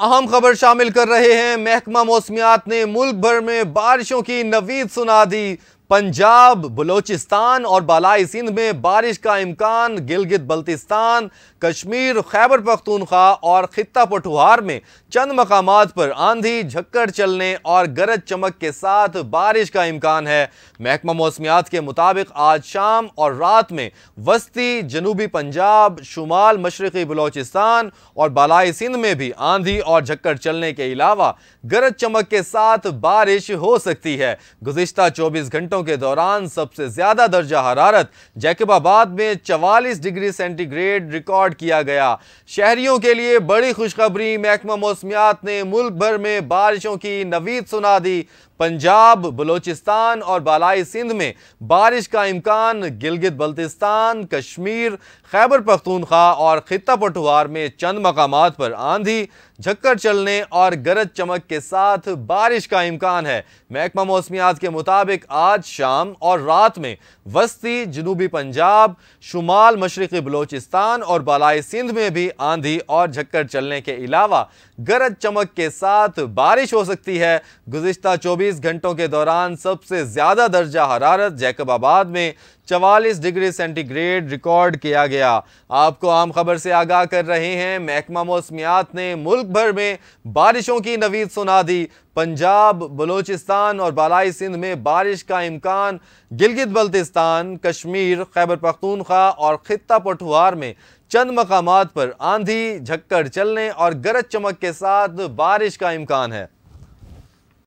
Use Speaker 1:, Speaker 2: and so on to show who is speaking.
Speaker 1: अहम खबर शामिल कर रहे हैं महकमा मौसमियात ने मुल्क भर में बारिशों की नवीद सुना दी पंजाब बलोचिस्तान और बालाई सिंध में बारिश का इम्कान गिलगित बल्तिस्तान कश्मीर खैबर पख्तूनख्वा और खत्ता पठुहार में चंद मकाम पर आंधी झक्कड़ चलने और गरज चमक के साथ बारिश का इम्कान है महकमा मौसमियात के मुताबिक आज शाम और रात में वस्ती जनूबी पंजाब शुमाल मशरक़ी बलोचिस्तान और बालाई सिंध में भी आंधी और झक्कड़ चलने के अलावा गरज चमक के साथ बारिश हो सकती है गुजशत चौबीस घंटों दिनों के दौरान सबसे ज़्यादा दर्जा हरारत जैकबाबाद में चवालीस डिग्री सेंटीग्रेड रिकॉर्ड किया गया शहरियों के लिए बड़ी खुशखबरी महकमा मौसमियात ने मुल्क भर में बारिशों की नवीद सुना दी पंजाब बलूचिस्तान और बालाई सिंध में बारिश का इम्कान गिलगित बल्तिस्तान कश्मीर खैबर पख्तूनख्वा और खिता पटवार में चंद मकाम पर आंधी झक्कर चलने और गरज चमक के साथ बारिश का इम्कान है महकमा मौसमियात के मुताबिक आज शाम और रात में वस्ती जनूबी पंजाब शुमाल मशरक़ी बलोचिस्तान और बालाई सिंध में भी आंधी और झक्कर चलने के अलावा गरज चमक के साथ बारिश हो सकती है गुजशत चौबीस 24 घंटों के दौरान सबसे ज़्यादा दर्जा हरारत जैकबाबाद में 44 डिग्री सेंटीग्रेड रिकॉर्ड किया गया आपको आम खबर से आगाह कर रहे हैं महकमा मौसमियात ने मुल्क भर में बारिशों की नवीद सुना दी पंजाब बलूचिस्तान और बालाई सिंध में बारिश का इम्कान गिलगित बल्तिस्तान कश्मीर खैबर पख्तूनख्वा और खत्ता पठुहार में चंद मकाम पर आंधी झक्कर चलने और गरज चमक के साथ बारिश का इम्कान है